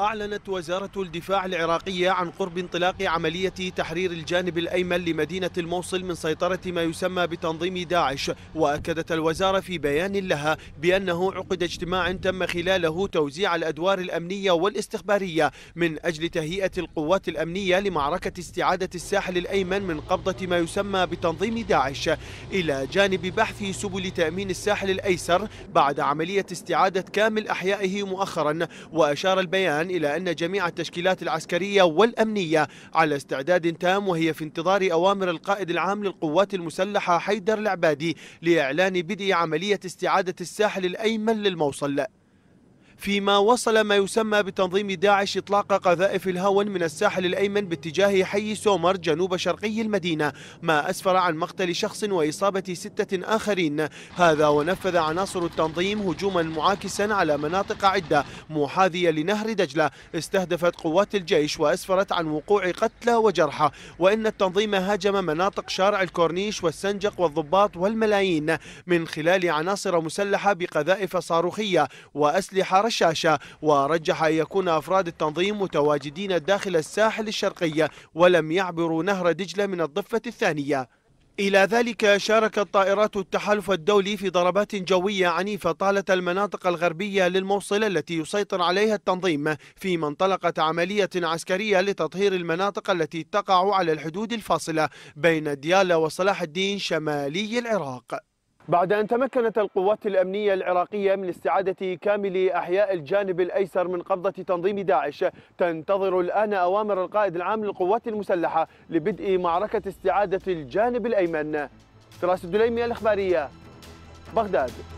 أعلنت وزارة الدفاع العراقية عن قرب انطلاق عملية تحرير الجانب الأيمن لمدينة الموصل من سيطرة ما يسمى بتنظيم داعش وأكدت الوزارة في بيان لها بأنه عقد اجتماع تم خلاله توزيع الأدوار الأمنية والاستخبارية من أجل تهيئة القوات الأمنية لمعركة استعادة الساحل الأيمن من قبضة ما يسمى بتنظيم داعش إلى جانب بحث سبل تأمين الساحل الأيسر بعد عملية استعادة كامل أحيائه مؤخرا وأشار البيان إلى أن جميع التشكيلات العسكرية والأمنية على استعداد تام وهي في انتظار أوامر القائد العام للقوات المسلحة حيدر العبادي لإعلان بدء عملية استعادة الساحل الأيمن للموصل فيما وصل ما يسمى بتنظيم داعش إطلاق قذائف الهاون من الساحل الأيمن باتجاه حي سومر جنوب شرقي المدينة ما أسفر عن مقتل شخص وإصابة ستة آخرين هذا ونفذ عناصر التنظيم هجوما معاكسا على مناطق عدة محاذية لنهر دجلة استهدفت قوات الجيش وأسفرت عن وقوع قتلى وجرحى وإن التنظيم هاجم مناطق شارع الكورنيش والسنجق والضباط والملايين من خلال عناصر مسلحة بقذائف صاروخية وأسلحة على الشاشة ورجح أن يكون أفراد التنظيم متواجدين داخل الساحل الشرقي ولم يعبروا نهر دجلة من الضفة الثانية إلى ذلك شاركت طائرات التحالف الدولي في ضربات جوية عنيفة طالت المناطق الغربية للموصل التي يسيطر عليها التنظيم فيما انطلقت عملية عسكرية لتطهير المناطق التي تقع على الحدود الفاصلة بين ديالى وصلاح الدين شمالي العراق بعد أن تمكنت القوات الأمنية العراقية من استعادة كامل أحياء الجانب الأيسر من قبضة تنظيم داعش تنتظر الآن أوامر القائد العام للقوات المسلحة لبدء معركة استعادة الجانب الأيمن فراس الدليمي الإخبارية بغداد